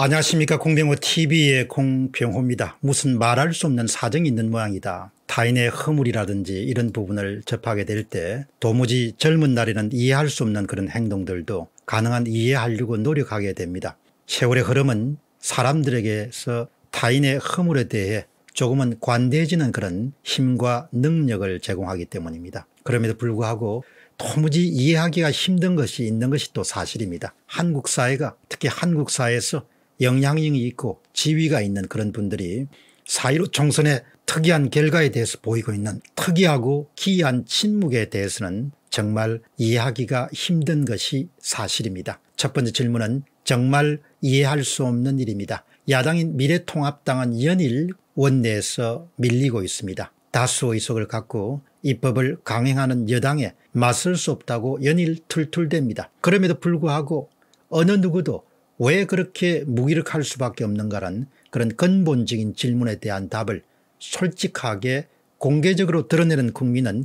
안녕하십니까 공병호TV의 공병호입니다. 무슨 말할 수 없는 사정이 있는 모양이다. 타인의 허물이라든지 이런 부분을 접하게 될 때 도무지 젊은 날에는 이해할 수 없는 그런 행동들도 가능한 이해하려고 노력하게 됩니다. 세월의 흐름은 사람들에게서 타인의 허물에 대해 조금은 관대해지는 그런 힘과 능력을 제공하기 때문입니다. 그럼에도 불구하고 도무지 이해하기가 힘든 것이 있는 것이 또 사실입니다. 한국 사회가 특히 한국 사회에서 영향력이 있고 지위가 있는 그런 분들이 4 1 5 총선의 특이한 결과에 대해서 보이고 있는 특이하고 기이한 침묵에 대해서는 정말 이해하기가 힘든 것이 사실입니다. 첫 번째 질문은 정말 이해할 수 없는 일입니다. 야당인 미래통합당은 연일 원내에서 밀리고 있습니다. 다수 의석을 갖고 입법을 강행하는 여당에 맞설 수 없다고 연일 툴툴댑니다. 그럼에도 불구하고 어느 누구도 왜 그렇게 무기력할 수밖에 없는가란 그런 근본적인 질문에 대한 답을 솔직하게 공개적으로 드러내는 국민은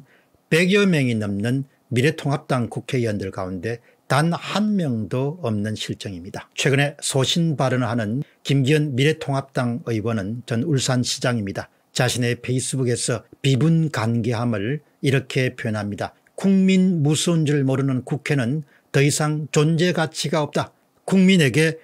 100여 명이 넘는 미래통합당 국회의원들 가운데 단 한 명도 없는 실정입니다. 최근에 소신 발언하는 을 김기현 미래통합당 의원은 전 울산시장입니다. 자신의 페이스북에서 비분 간계함을 이렇게 표현합니다. 국민 무서운 줄 모르는 국회는 더 이상 존재 가치가 없다. 국민에게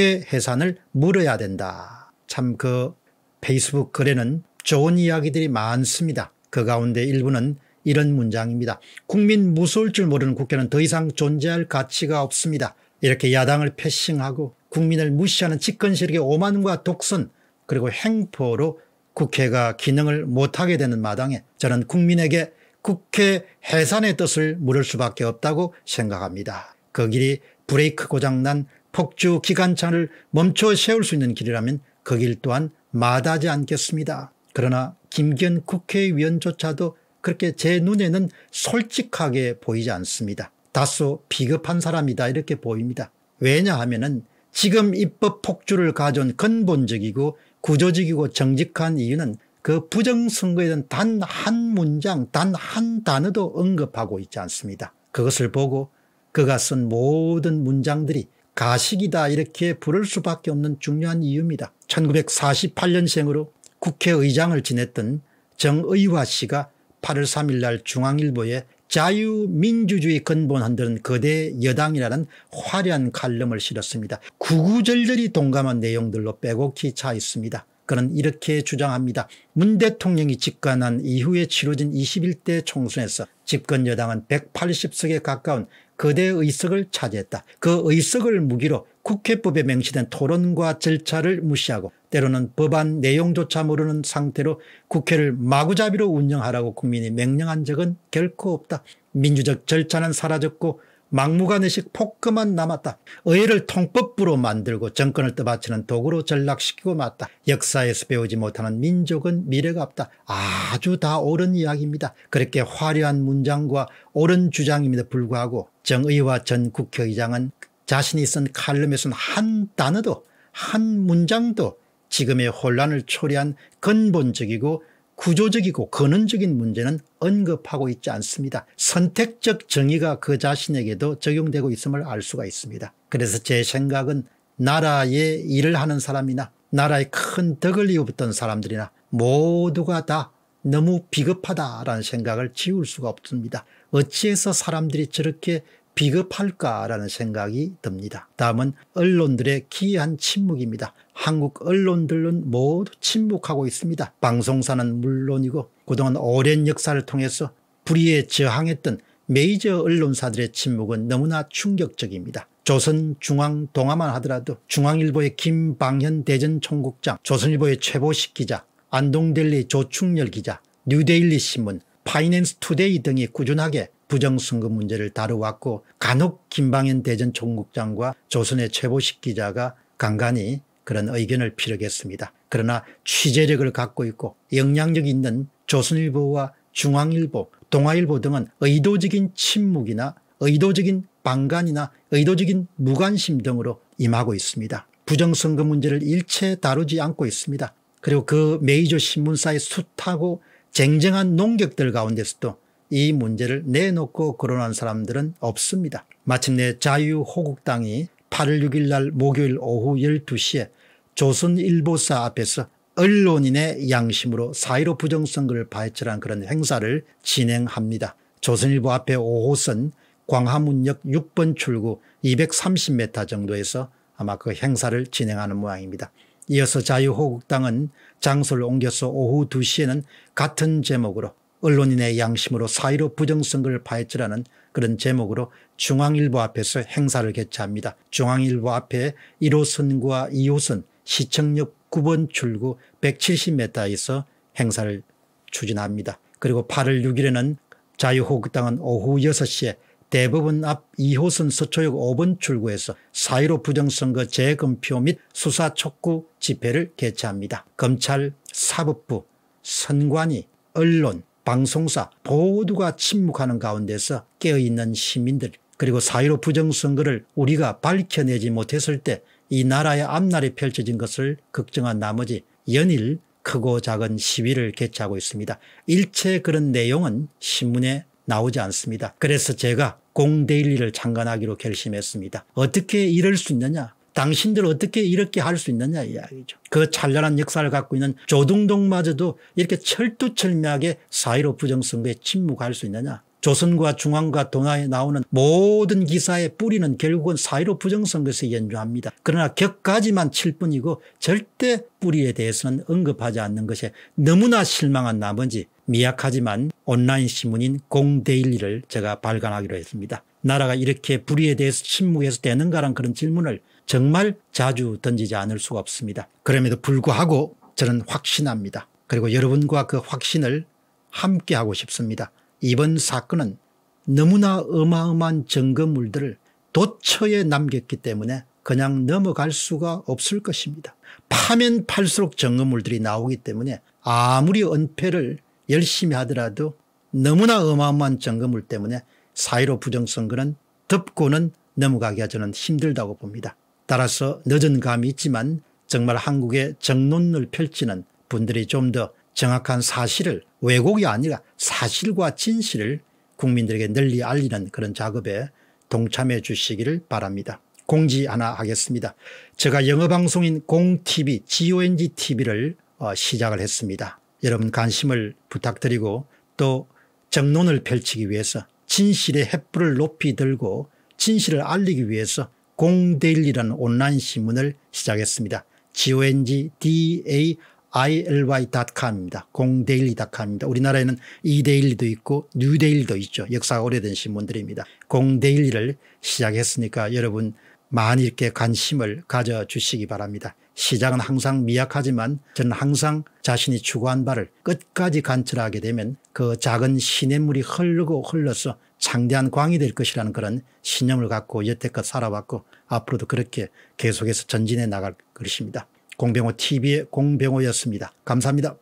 국회 해산을 물어야 된다. 참 그 페이스북 글에는 좋은 이야기들이 많습니다. 그 가운데 일부는 이런 문장입니다. 국민 무서울 줄 모르는 국회는 더 이상 존재할 가치가 없습니다. 이렇게 야당을 패싱하고 국민을 무시하는 집권실의 오만과 독선 그리고 행포로 국회가 기능을 못하게 되는 마당에 저는 국민에게 국회 해산의 뜻을 물을 수밖에 없다고 생각합니다. 그 길이 브레이크 고장난 폭주 기관차를 멈춰 세울 수 있는 길이라면 그 길 또한 마다하지 않겠습니다. 그러나 김기현 국회의원조차도 그렇게 제 눈에는 솔직하게 보이지 않습니다. 다소 비겁한 사람이다 이렇게 보입니다. 왜냐하면 은 지금 입법 폭주를 가져온 근본적이고 구조적이고 정직한 이유는 그 부정선거에 대한 단 한 문장 단 한 단어도 언급하고 있지 않습니다. 그것을 보고 그가 쓴 모든 문장들이 가식이다 이렇게 부를 수밖에 없는 중요한 이유입니다. 1948년생으로 국회의장을 지냈던 정의화 씨가 8월 3일 날 중앙일보에 자유민주주의 근본한들은 거대 여당이라는 화려한 칼럼을 실었습니다. 구구절절히 동감한 내용들로 빼곡히 차 있습니다. 그는 이렇게 주장합니다. 문 대통령이 집관한 이후에 치러진 21대 총선에서 집권 여당은 180석에 가까운 거대 의석을 차지했다. 그 의석을 무기로 국회법에 명시된 토론과 절차를 무시하고 때로는 법안 내용조차 모르는 상태로 국회를 마구잡이로 운영하라고 국민이 명령한 적은 결코 없다. 민주적 절차는 사라졌고 막무가내식 폭금만 남았다. 의회를 통법부로 만들고 정권을 떠받치는 도구로 전락시키고 맞다. 역사에서 배우지 못하는 민족은 미래가 없다. 아주 다 옳은 이야기입니다. 그렇게 화려한 문장과 옳은 주장임에도 불구하고 정의와 전 국회의장은 자신이 쓴 칼럼에선 한 단어도 한 문장도 지금의 혼란을 초래한 근본적이고 구조적이고 근원적인 문제는 언급하고 있지 않습니다. 선택적 정의가 그 자신에게도 적용되고 있음을 알 수가 있습니다. 그래서 제 생각은 나라의 일을 하는 사람이나 나라의 큰 덕을 이어붙던 사람들이나 모두가 다 너무 비겁하다라는 생각을 지울 수가 없습니다. 어찌해서 사람들이 저렇게 비겁할까라는 생각이 듭니다. 다음은 언론들의 기이한 침묵입니다. 한국 언론들은 모두 침묵하고 있습니다. 방송사는 물론이고 그동안 오랜 역사를 통해서 불의에 저항했던 메이저 언론사들의 침묵은 너무나 충격적입니다. 조선 중앙 동아만 하더라도 중앙일보의 김방현 대전 총국장 조선일보의 최보식 기자 안동델리 조충렬 기자 뉴데일리 신문 파이낸스 투데이 등이 꾸준하게 부정선거 문제를 다루왔고 간혹 김방현 대전 총국장과 조선의 최보식 기자가 간간히 그런 의견을 피력했습니다. 그러나 취재력을 갖고 있고 영향력 있는 조선일보와 중앙일보 동아일보 등은 의도적인 침묵이나 의도적인 방관이나 의도적인 무관심 등으로 임하고 있습니다. 부정선거 문제를 일체 다루지 않고 있습니다. 그리고 그 메이저 신문사의 숱하고 쟁쟁한 농객들 가운데서도 이 문제를 내놓고 거론한 사람들은 없습니다. 마침내 자유호국당이 8월 6일 날 목요일 오후 12시에 조선일보사 앞에서 언론인의 양심으로 사이로 부정선거를 발전한 그런 행사를 진행합니다. 조선일보 앞에 5호선 광화문역 6번 출구 230m 정도에서 아마 그 행사를 진행하는 모양입니다. 이어서 자유호국당은 장소를 옮겨서 오후 2시에는 같은 제목으로 언론인의 양심으로 사의로 부정선거를 파헤치라는 그런 제목으로 중앙일보 앞에서 행사를 개최합니다. 중앙일보 앞에 1호선과 2호선 시청역 9번 출구 170m에서 행사를 추진합니다. 그리고 8월 6일에는 자유호국당은 오후 6시에 대법원 앞 2호선 서초역 5번 출구에서 사1로 부정선거 재검표 및 수사 촉구 집회를 개최합니다. 검찰, 사법부, 선관위, 언론, 방송사 모두가 침묵하는 가운데서 깨어있는 시민들 그리고 사1로 부정선거를 우리가 밝혀내지 못했을 때 이 나라의 앞날이 펼쳐진 것을 걱정한 나머지 연일 크고 작은 시위를 개최하고 있습니다. 일체 그런 내용은 신문에 나오지 않습니다. 그래서 제가 공대일리를 창간하기로 결심했습니다. 어떻게 이럴 수 있느냐 당신들 어떻게 이렇게 할 수 있느냐 이야기죠. 그 찬란한 역사를 갖고 있는 조동동마저도 이렇게 철두철미하게 사1로 부정선거에 침묵할 수 있느냐. 조선과 중앙과 동아에 나오는 모든 기사의 뿌리는 결국은 사1로 부정선거에서 연주합니다. 그러나 격까지만 칠 뿐이고 절대 뿌리에 대해서는 언급하지 않는 것에 너무나 실망한 나머지 미약하지만 온라인 신문인 공데일리를 제가 발간하기로 했습니다. 나라가 이렇게 불의에 대해서 침묵해서 되는가라는 그런 질문을 정말 자주 던지지 않을 수가 없습니다. 그럼에도 불구하고 저는 확신합니다. 그리고 여러분과 그 확신을 함께 하고 싶습니다. 이번 사건은 너무나 어마어마한 증거물들을 도처에 남겼기 때문에 그냥 넘어갈 수가 없을 것입니다. 파면 팔수록 증거물들이 나오기 때문에 아무리 은폐를 열심히 하더라도 너무나 어마어마한 증거물 때문에 사이로 부정선거는 덮고는 넘어가기가 저는 힘들다고 봅니다. 따라서 늦은 감이 있지만 정말 한국의 정론을 펼치는 분들이 좀 더 정확한 사실을 왜곡이 아니라 사실과 진실을 국민들에게 널리 알리는 그런 작업에 동참해 주시기를 바랍니다. 공지 하나 하겠습니다. 제가 영어방송인 공TV, GONGTV를 어, 시작을 했습니다. 여러분 관심을 부탁드리고 또 정론을 펼치기 위해서 진실의 횃불을 높이 들고 진실을 알리기 위해서 공데일리라는 온라인 신문을 시작했습니다. gongdaily.com입니다. 공데일리.com입니다. 우리나라에는 이데일리도 있고 뉴데일리도 있죠. 역사가 오래된 신문들입니다. 공데일리를 시작했으니까 여러분 많이 이렇게 관심을 가져주시기 바랍니다. 시작은 항상 미약하지만 저는 항상 자신이 추구한 바를 끝까지 간절하게 되면 그 작은 시냇물이 흐르고 흘러서 창대한 광이 될 것이라는 그런 신념을 갖고 여태껏 살아왔고 앞으로도 그렇게 계속해서 전진해 나갈 것입니다. 공병호 TV의 공병호였습니다. 감사합니다.